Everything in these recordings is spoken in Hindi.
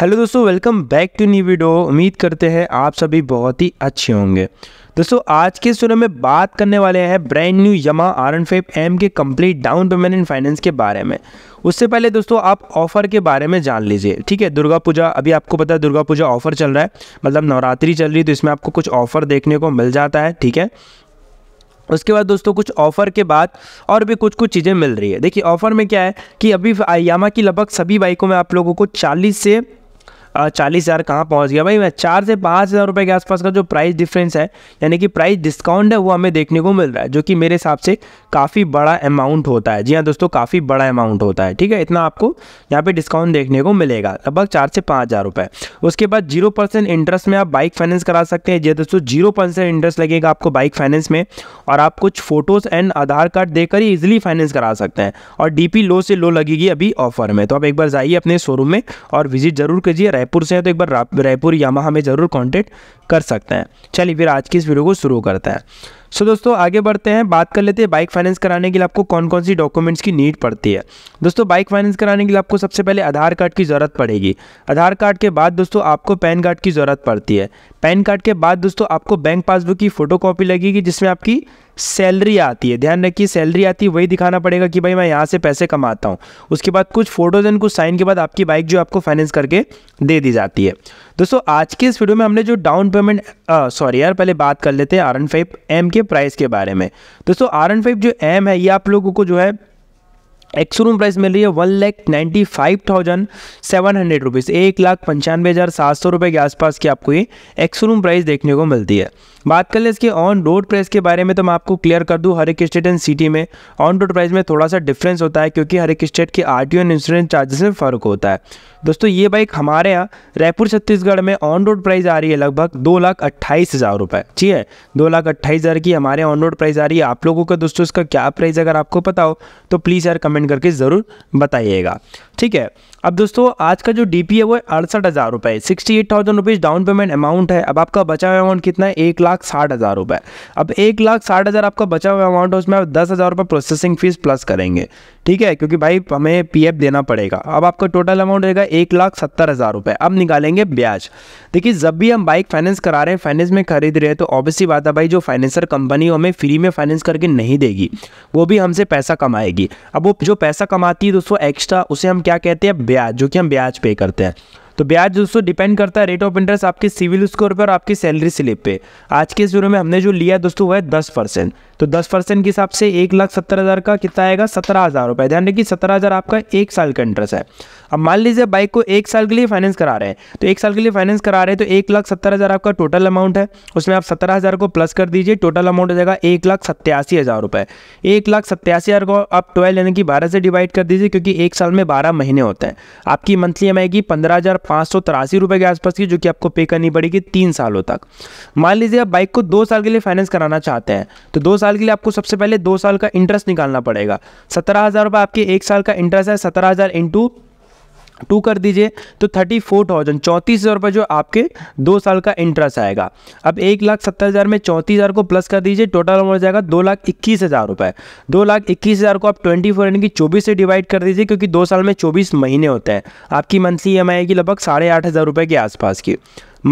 हेलो दोस्तों welcome back to new video उम्मीद करते हैं आप सभी बहुत ही अच्छे होंगे दोस्तों आज के स्टूडियो में बात करने वाले हैं brand new Yamaha R N five M के complete down payment in finance के बारे में उससे पहले दोस्तों आप ऑफर के बारे में जान लीजिए ठीक है दुर्गा पूजा अभी आपको पता है दुर्गा पूजा ऑफर चल रहा है मतलब नवरात्रि चल रही है तो इसमें आपको कुछ ऑफर देखने को मिल जाता है ठीक है उसके बाद दोस्तों कुछ ऑफ़र के बाद और भी कुछ कुछ चीज़ें मिल रही है देखिए ऑफ़र में क्या है कि अभी यामा की लगभग सभी बाइकों में आप लोगों को 40 से चालीस हज़ार कहाँ पहुँच गया भाई मैं चार से पाँच हज़ार रुपये के आसपास का जो प्राइस डिफरेंस है यानी कि प्राइस डिस्काउंट है वो हमें देखने को मिल रहा है जो कि मेरे हिसाब से काफ़ी बड़ा अमाउंट होता है जी हाँ दोस्तों काफ़ी बड़ा अमाउंट होता है ठीक है इतना आपको यहाँ पर डिस्काउंट देखने को मिलेगा लगभग चार से पाँच हज़ार रुपये उसके बाद जीरो परसेंट इंटरेस्ट में आप बाइक फाइनेंस करा सकते हैं जी हाँ दोस्तों जीरो परसेंट इंटरेस्ट लगेगा आपको बाइक फाइनेंस में और आप कुछ फ़ोटोज़ एंड आधार कार्ड देकर ही ईजिली फाइनेंस करा सकते हैं और डी लो से लो लगेगी अभी ऑफर में तो आप एक बार जाइए अपने शोरूम में और विजिट जरूर कीजिए रायपुर से हैं तो एक बार रायपुर यामा हमें ज़रूर कॉन्टेक्ट कर सकते हैं चलिए फिर आज की इस वीडियो को शुरू करते हैं सो so, दोस्तों आगे बढ़ते हैं बात कर लेते हैं बाइक फाइनेंस कराने के लिए आपको कौन कौन सी डॉक्यूमेंट्स की नीड पड़ती है दोस्तों बाइक फाइनेंस कराने के लिए आपको सबसे पहले आधार कार्ड की ज़रूरत पड़ेगी आधार कार्ड के बाद दोस्तों आपको पैन कार्ड की ज़रूरत पड़ती है पैन कार्ड के बाद दोस्तों आपको बैंक पासबुक की फ़ोटो लगेगी जिसमें आपकी सैलरी आती है ध्यान रखिए सैलरी आती है वही दिखाना पड़ेगा कि भाई मैं यहाँ से पैसे कमाता हूँ उसके बाद कुछ फ़ोटोज़ एंड कुछ साइन के बाद आपकी बाइक जो आपको फाइनेंस करके दे दी जाती है दोस्तों आज के इस वीडियो में हमने जो डाउन पेमेंट सॉरी यार पहले बात कर लेते हैं आर एन फाइव एम के प्राइस के बारे में दोस्तों आर एन फाइव जो एम है ये आप लोगों को जो है एक्सरूम प्राइस मिल रही है one lakh ninety five thousand seven hundred rupees एक लाख पंचानवे हज़ार सात सौ रुपये के आसपास की आपको ये एक्स रूम प्राइस देखने को मिलती है बात कर ले इसके ऑन रोड प्राइस के बारे में तो मैं आपको क्लियर कर दूँ हर एक स्टेट एंड सिटी में ऑन रोड प्राइस में थोड़ा सा डिफरेंस होता है क्योंकि हर एक स्टेट के R T and insurance charges में फ़र्क होता है दोस्तों ये बाइक हमारे यहाँ रायपुर छत्तीसगढ़ में ऑन रोड प्राइस आ रही है लगभग दो लाख अट्ठाईस हज़ार रुपये ठीक है दो लाख अट्ठाईस हज़ार की हमारे ऑन रोड प्राइस आ रही है आप लोगों का दोस्तों इसका क्या प्राइस अगर आपको पता हो तो प्लीज़ यार कमेंट कमेंट करके ज़रूर बताइएगा ठीक है अब दोस्तों आज का जो डीपी है वो अड़सठ हज़ार रुपए sixty eight thousand rupees down payment amount है अब आपका बचा हुआ अमाउंट कितना है एक लाख साठ हज़ार रुपये अब एक लाख साठ हज़ार आपका बचा हुआ अमाउंट है उसमें आप दस हज़ार रुपये प्रोसेसिंग फ़ीस प्लस करेंगे ठीक है क्योंकि भाई हमें पी एफ देना पड़ेगा अब आपका टोटल अमाउंट रहेगा एक लाख सत्तर हज़ार रुपये अब निकालेंगे ब्याज देखिए जब भी हम बाइक फाइनेंस करा रहे हैं फाइनेंस में खरीद रहे हैं तो ऑब्वियसली बात है भाई जो फाइनेंसर कंपनी हमें फ्री में फाइनेंस करके नहीं देगी वो भी हमसे पैसा कमाएगी अब वो जो पैसा कमाती है दोस्तों एक्स्ट्रा उसे हम क्या कहते हैं ब्याज जो कि हम ब्याज पे करते हैं तो ब्याज दोस्तों डिपेंड करता है रेट ऑफ इंटरेस्ट आपके सिविल स्कोर पर और आपकी सैलरी स्लिप पे आज के इस वीडियो में हमने जो लिया दोस्तों वह है दस परसेंट तो 10 परसेंट के हिसाब से एक लाख सत्तर हज़ार का कितना आएगा सत्रह हज़ार रुपये ध्यान रखिए सत्रह हज़ार आपका एक साल का इंटरेस्ट है अब मान लीजिए बाइक को एक साल के लिए फाइनेंस करा रहे हैं तो एक साल के लिए फाइनेंस करा रहे हैं तो एक लाख सत्तर हज़ार आपका टोटल अमाउंट है उसमें आप सत्रह हज़ार को प्लस कर दीजिए टोटल अमाउंट हो जाएगा एक लाख सत्तासी हज़ार रुपये एक लाख सत्तासी हज़ार को आप ट्वेल्व यानी कि बारह से डिवाइड कर दीजिए क्योंकि एक साल में बारह महीने होते हैं आपकी मंथली एम आएगी पंद्रह हज़ार पाँच सौ तिरासी रुपये के आसपास की जो कि आपको पे करनी पड़ेगी तीन सालों तक मान लीजिए आप बाइक को दो साल के लिए फाइनेंस कराना चाहते हैं तो दो साल के लिए आपको सबसे पहले दो साल का इंटरेस्ट निकालना पड़ेगा सत्रह हज़ार रुपये आपके एक साल का इंटरेस्ट है सत्रह हज़ार इंटू टू कर दीजिए तो थर्टी फोर थाउजेंड चौंतीस हज़ार रुपये जो आपके दो साल का इंटरेस्ट आएगा अब एक लाख सत्तर हज़ार में चौंतीस हज़ार को प्लस कर दीजिए टोटल हो जाएगा दो लाख इक्कीस हज़ार रुपये दो लाख इक्कीस हज़ार को आप ट्वेंटी फोर यानी कि चौबीस से डिवाइड कर दीजिए क्योंकि दो साल में चौबीस महीने होते हैं आपकी मंथली ई एम आएगी लगभग साढ़े आठ हज़ार रुपये के आसपास की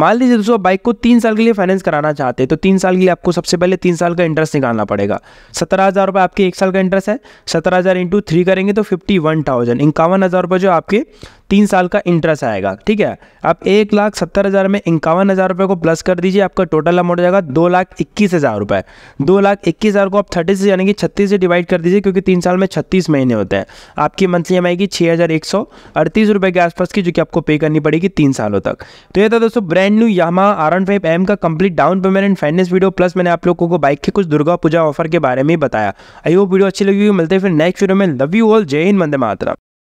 मान लीजिए दोस्तों बाइक को तीन साल के लिए फाइनेंस कराना चाहते हैं तो तीन साल के लिए आपको सबसे पहले तीन साल का इंटरेस्ट निकालना पड़ेगा सत्रह हज़ार रुपये आपके एक साल का इंटरेस्ट है सत्रह हज़ार इंटू थ्री करेंगे तो फिफ्टी वन थाउजेंड इक्यावन हज़ार रुपये जो आपके तीन साल का इंटरेस्ट आएगा ठीक है आप एक लाख सत्तर हज़ार में इक्यावन हज़ार रुपये को प्लस कर दीजिए आपका टोटल अमाउंट हो जाएगा दो लाख इक्कीस हज़ार रुपये दो लाख इक्कीस हज़ार को आप थर्टी से यानी कि छत्तीस से डिवाइड कर दीजिए क्योंकि तीन साल में छत्तीस महीने होते हैं आपकी मंथली एम आई छः हज़ार एक सौ अड़तीस रुपये के आसपास की जो कि आपको पे करनी पड़ेगी तीन सालों तक तो ये था दोस्तों brand new Yamaha R N five M का complete down payment and finance video plus मैंने आप लोगों को बाइक के कुछ दुर्गा पूजा ऑफर के बारे में बताया आई वो वीडियो अच्छी लगी मिलते हैं फिर नेक्स्ट वीडियो में लव यू ऑल जय हिंद मंदे मात्रा